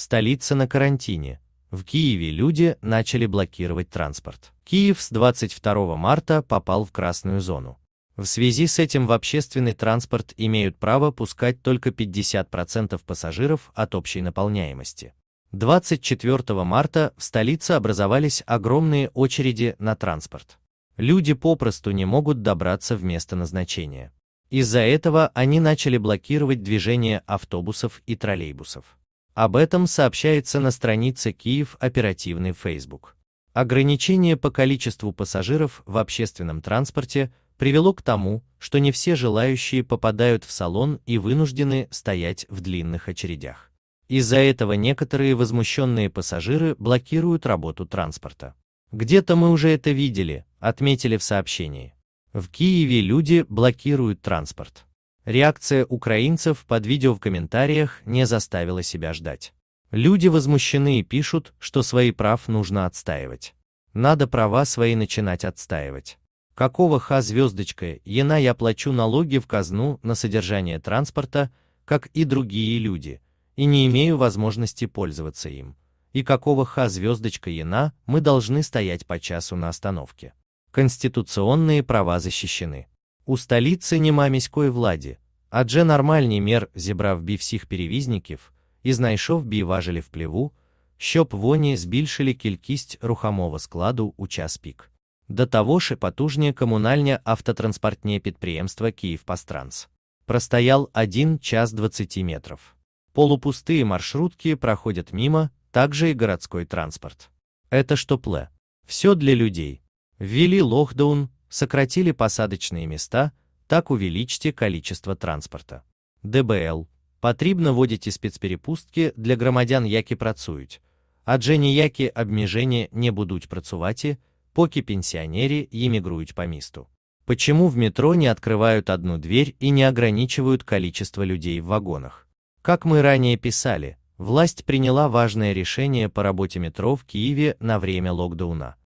Столица на карантине. В Киеве люди начали блокировать транспорт. Киев с 22 марта попал в красную зону. В связи с этим в общественный транспорт имеют право пускать только 50% пассажиров от общей наполняемости. 24 марта в столице образовались огромные очереди на транспорт. Люди попросту не могут добраться в место назначения. Из-за этого они начали блокировать движение автобусов и троллейбусов. Об этом сообщается на странице Киев оперативный Facebook. Ограничение по количеству пассажиров в общественном транспорте привело к тому, что не все желающие попадают в салон и вынуждены стоять в длинных очередях. Из-за этого некоторые возмущенные пассажиры блокируют работу транспорта. Где-то мы уже это видели, отметили в сообщении. В Киеве люди блокируют транспорт. Реакция украинцев под видео в комментариях не заставила себя ждать. Люди возмущены и пишут, что свои прав нужно отстаивать. Надо права свои начинать отстаивать. Какого ха звездочка, ена я плачу налоги в казну на содержание транспорта, как и другие люди, и не имею возможности пользоваться им. И какого ха звездочка ена мы должны стоять по часу на остановке. Конституционные права защищены. У столицы нема міської владі, адже нормальний мер зібрав бі всіх перевізників і знайшов бі важелі впливу, щоб вони збільшили кількість рухомого складу у час пік. До того ж і потужнє комунальне автотранспортне підприємство «Київпастранс». Простоял один час 20 метров. Полупустые маршрутки проходят мимо, также и городской транспорт. Это что пле. Все для людей. Ввели локдаун, Сократили посадочные места, так увеличьте количество транспорта. ДБЛ. Потрібно вводити спецперепустки для громадян, які працюють, джени, ніякі обмеження не будуть працювати, поки пенсионеры емигруют по місту. Почему в метро не открывают одну дверь и не ограничивают количество людей в вагонах? Как мы ранее писали, власть приняла важное решение по работе метро в Киеве на время локдауна.